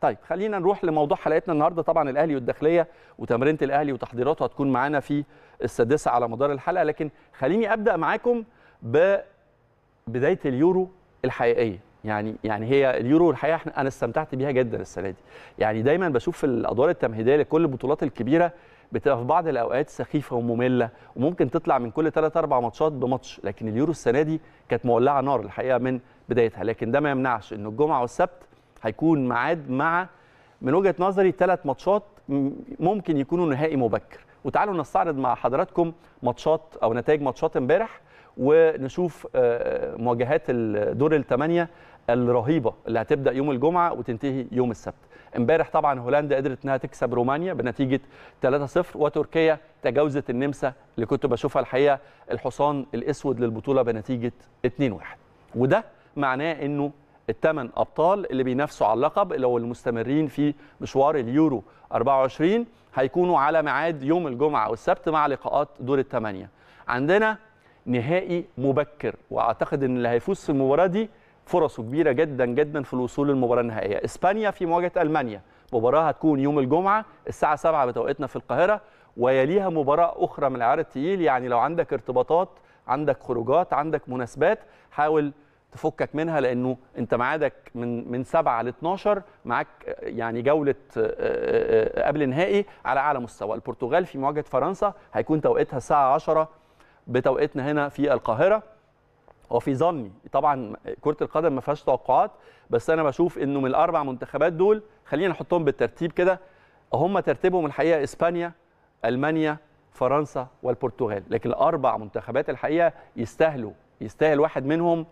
طيب خلينا نروح لموضوع حلقتنا النهارده طبعا الاهلي والداخليه وتمرينه الاهلي وتحضيراته هتكون معانا في السادسه على مدار الحلقه لكن خليني ابدا معاكم ببدايه اليورو الحقيقيه يعني يعني هي اليورو الحقيقه انا استمتعت بيها جدا السنه دي يعني دايما بشوف الادوار التمهيديه لكل البطولات الكبيره بتبقى في بعض الاوقات سخيفه وممله وممكن تطلع من كل 3 4 ماتشات بماتش لكن اليورو السنه دي كانت مولعه نار الحقيقه من بدايتها لكن ده ما يمنعش ان الجمعه والسبت هيكون ميعاد مع من وجهه نظري ثلاث ماتشات ممكن يكونوا نهائي مبكر وتعالوا نستعرض مع حضراتكم ماتشات او نتائج ماتشات امبارح ونشوف آه، آه، مواجهات الدور الثمانيه الرهيبه اللي هتبدا يوم الجمعه وتنتهي يوم السبت امبارح طبعا هولندا قدرت انها تكسب رومانيا بنتيجه 3-0 وتركيا تجاوزت النمسا اللي كنت بشوفها الحقيقه الحصان الاسود للبطوله بنتيجه 2-1 وده معناه انه الثمان ابطال اللي بينافسوا على اللقب اللي هو المستمرين في مشوار اليورو 24 هيكونوا على ميعاد يوم الجمعه والسبت مع لقاءات دور الثمانيه. عندنا نهائي مبكر واعتقد ان اللي هيفوز في المباراه دي فرصه كبيره جدا جدا في الوصول للمباراه النهائيه. اسبانيا في مواجهه المانيا، مباراه هتكون يوم الجمعه الساعه 7 بتوقيتنا في القاهره ويليها مباراه اخرى من العيار الثقيل يعني لو عندك ارتباطات عندك خروجات عندك مناسبات حاول تفكك منها لانه انت ميعادك من من 7 ل 12 معاك يعني جوله آه، آه، آه، قبل نهائي على اعلى مستوى البرتغال في مواجهه فرنسا هيكون توقيتها الساعه 10 بتوقيتنا هنا في القاهره وفي ظني طبعا كره القدم ما فيهاش توقعات بس انا بشوف انه من الاربع منتخبات دول خلينا نحطهم بالترتيب كده هم ترتيبهم الحقيقه اسبانيا المانيا فرنسا والبرتغال لكن الاربع منتخبات الحقيقه يستاهلوا يستاهل واحد منهم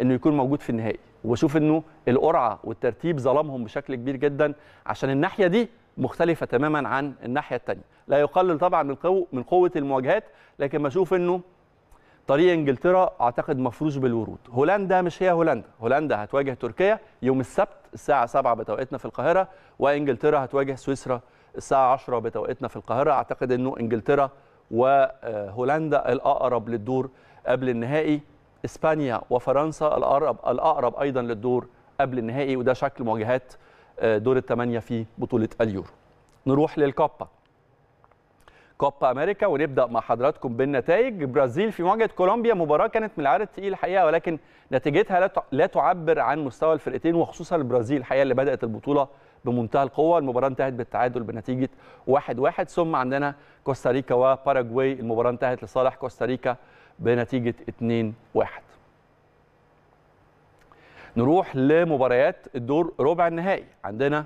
انه يكون موجود في النهائي وبشوف انه القرعه والترتيب ظلمهم بشكل كبير جدا عشان الناحيه دي مختلفه تماما عن الناحيه الثانيه لا يقلل طبعا من قوه من قوه المواجهات لكن بشوف انه طريق انجلترا اعتقد مفروش بالورود هولندا مش هي هولندا هولندا هتواجه تركيا يوم السبت الساعه 7 بتوقيتنا في القاهره وانجلترا هتواجه سويسرا الساعه 10 بتوقيتنا في القاهره اعتقد انه انجلترا وهولندا آه، الاقرب للدور قبل النهائي اسبانيا وفرنسا الاقرب الاقرب ايضا للدور قبل النهائي وده شكل مواجهات آه، دور الثمانيه في بطوله اليورو. نروح للكوبا. كوبا امريكا ونبدا مع حضراتكم بالنتائج برازيل في مواجهه كولومبيا مباراه كانت من العيار الثقيل الحقيقه ولكن نتيجتها لا تعبر عن مستوى الفرقتين وخصوصا البرازيل الحقيقه اللي بدات البطوله بمنتهى القوه المباراه انتهت بالتعادل بنتيجه 1-1 ثم عندنا كوستاريكا وباراجواي المباراه انتهت لصالح كوستاريكا بنتيجه 2-1 نروح لمباريات الدور ربع النهائي عندنا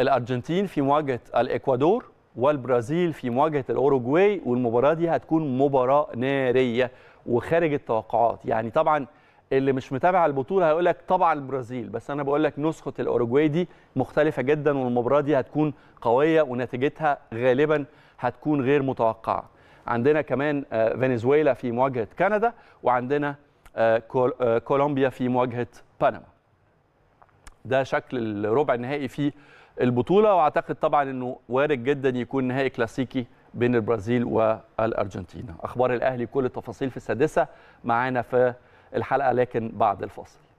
الارجنتين في مواجهه الاكوادور والبرازيل في مواجهه الاوروجواي والمباراه دي هتكون مباراه ناريه وخارج التوقعات يعني طبعا اللي مش متابع البطوله هيقول لك طبعا البرازيل بس انا بقول لك نسخه الاوروجواي دي مختلفه جدا والمباراه دي هتكون قويه ونتيجتها غالبا هتكون غير متوقعه عندنا كمان آه، فنزويلا في مواجهه كندا وعندنا آه، آه، كولومبيا في مواجهه بنما ده شكل الربع النهائي في البطوله واعتقد طبعا انه وارد جدا يكون نهائي كلاسيكي بين البرازيل والارجنتين اخبار الاهلي كل التفاصيل في السادسه معانا في الحلقه لكن بعد الفاصل